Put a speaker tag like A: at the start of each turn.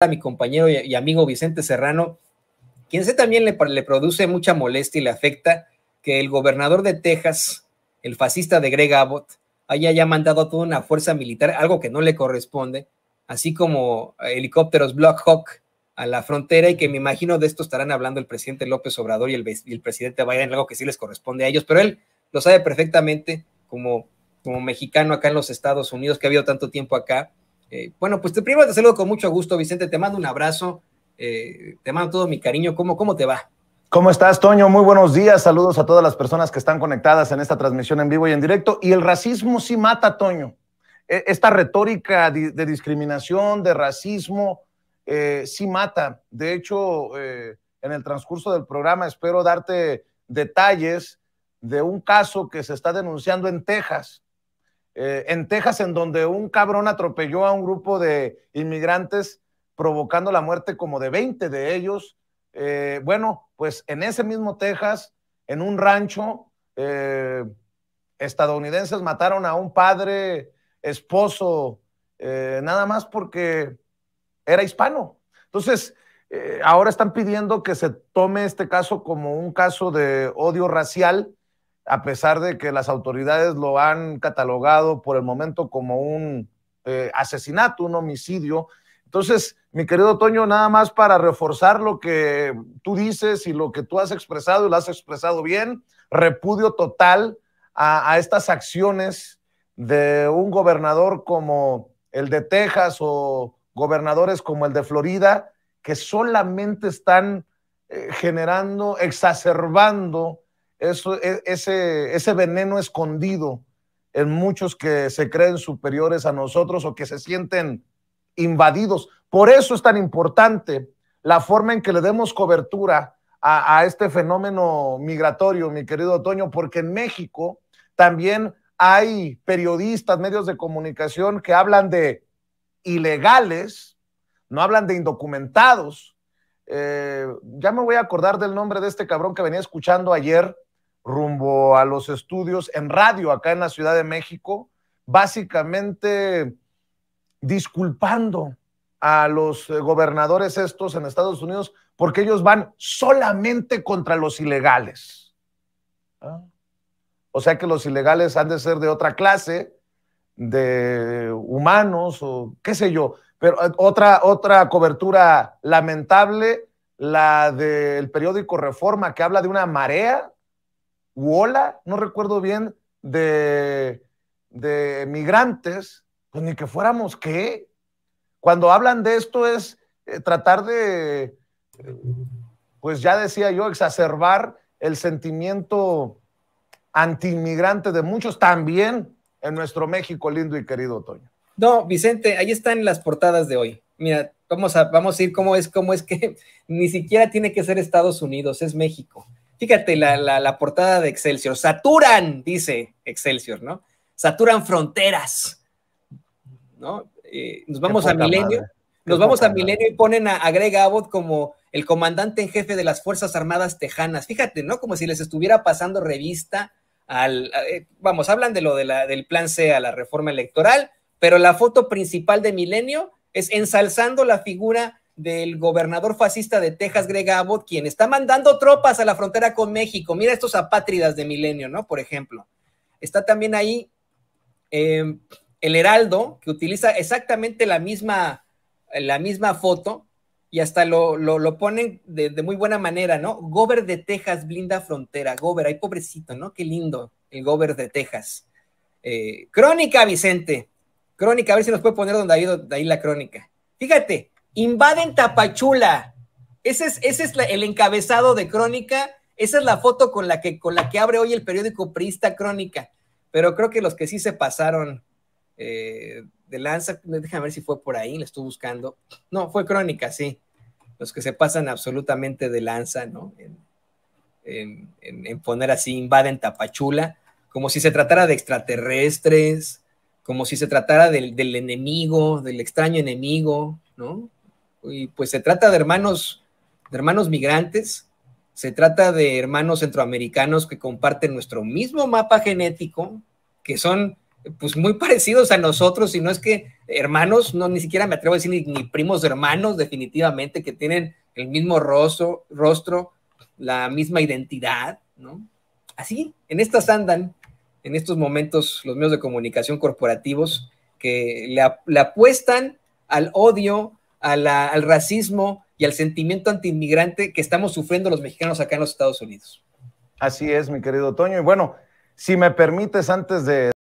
A: a mi compañero y amigo Vicente Serrano, quien sé también le, produce mucha molestia y le afecta que el gobernador de Texas, el fascista de Greg Abbott, haya ya mandado a toda una fuerza militar, algo que no le corresponde, así como helicópteros Black Hawk a la frontera y que me imagino de esto estarán hablando el presidente López Obrador y el, presidente Biden, algo que sí les corresponde a ellos, pero él lo sabe perfectamente como, como mexicano acá en los Estados Unidos, que ha habido tanto tiempo acá, eh, bueno, pues te, primero te saludo con mucho gusto, Vicente. Te mando un abrazo. Eh, te mando todo mi cariño. ¿Cómo, te va?
B: ¿Cómo estás, Toño? Muy buenos días. Saludos a todas las personas que están conectadas en esta transmisión en vivo y en directo. Y el racismo sí mata, Toño. E, esta retórica de discriminación, de racismo, eh, sí mata. De hecho, en el transcurso del programa espero darte detalles de un caso que se está denunciando en Texas eh, en Texas, en donde un cabrón atropelló a un grupo de inmigrantes provocando la muerte como de 20 de ellos. Eh, bueno, pues en ese mismo Texas, en un rancho, eh, estadounidenses mataron a un padre, esposo, nada más porque era hispano. Entonces, ahora están pidiendo que se tome este caso como un caso de odio racial a pesar de que las autoridades lo han catalogado por el momento como un eh, asesinato, un homicidio. Entonces, mi querido Toño, nada más para reforzar lo que tú dices y lo que tú has expresado y lo has expresado bien, repudio total a, estas acciones de un gobernador como el de Texas o gobernadores como el de Florida, que solamente están eh, generando, exacerbando e, ese, veneno escondido en muchos que se creen superiores a nosotros o que se sienten invadidos. Por eso es tan importante la forma en que le demos cobertura a, este fenómeno migratorio, mi querido Otoño porque en México también hay periodistas, medios de comunicación que hablan de ilegales, no hablan de indocumentados. Eh, ya me voy a acordar del nombre de este cabrón que venía escuchando ayer, rumbo a los estudios en radio acá en la Ciudad de México, básicamente disculpando a los eh, gobernadores estos en Estados Unidos porque ellos van solamente contra los ilegales. Ah. O sea que los ilegales han de ser de otra clase, de humanos o qué sé yo. Pero eh, otra, otra cobertura lamentable, la del periódico Reforma, que habla de una marea Wola, no recuerdo bien, de, migrantes, pues ni que fuéramos qué. Cuando hablan de esto es eh, tratar de, pues ya decía yo, exacerbar el sentimiento anti-inmigrante de muchos también en nuestro México lindo y querido Toño. No, Vicente, ahí están las portadas de hoy. Mira, vamos a,
A: vamos a ir cómo es, cómo es que ni siquiera tiene que ser Estados Unidos, es México. Fíjate la, portada de Excelsior. Saturan, dice Excelsior, ¿no? Saturan fronteras, ¿no? Eh, nos vamos a Milenio. Nos vamos a Milenio y ponen a, Greg Abbott como el comandante en jefe de las Fuerzas Armadas Tejanas. Fíjate, ¿no? Como si les estuviera pasando revista al... Eh, vamos, hablan de lo del plan C a la reforma electoral, pero la foto principal de Milenio es ensalzando la figura del gobernador fascista de Texas, Greg Abbott, quien está mandando tropas a la frontera con México. Mira estos apátridas de Milenio, ¿no? Por ejemplo. Está también ahí eh, el Heraldo, que utiliza exactamente la misma, la misma foto y hasta lo, lo, ponen de, muy buena manera, ¿no? Gober de Texas blinda frontera. Gober, ay, pobrecito, ¿no? Qué lindo el Gober de Texas. Eh, crónica, Vicente. Crónica, a ver si nos puede poner donde ido de ahí la crónica. Fíjate, Invaden Tapachula. Ese es, ese es el encabezado de Crónica. Esa es la foto con la que, con la que abre hoy el periódico Prista Crónica. Pero creo que los que sí se pasaron eh, de lanza, déjame ver si fue por ahí, le estoy buscando. No, fue Crónica, sí. Los que se pasan absolutamente de lanza, ¿no? En, poner así, invaden Tapachula, como si se tratara de extraterrestres, como si se tratara del enemigo, del extraño enemigo, ¿no? y pues se trata de hermanos, de hermanos migrantes, se trata de hermanos centroamericanos que comparten nuestro mismo mapa genético, que son pues muy parecidos a nosotros, si no es que hermanos, no ni siquiera me atrevo a decir ni, primos hermanos, definitivamente, que tienen el mismo rostro, la misma identidad, ¿no? Así, en estas andan, en estos momentos, los medios de comunicación corporativos que le, le apuestan al odio, al racismo y al sentimiento antiinmigrante que estamos sufriendo los mexicanos acá en los Estados Unidos. Así es, mi querido Toño. Y bueno, si me permites, antes de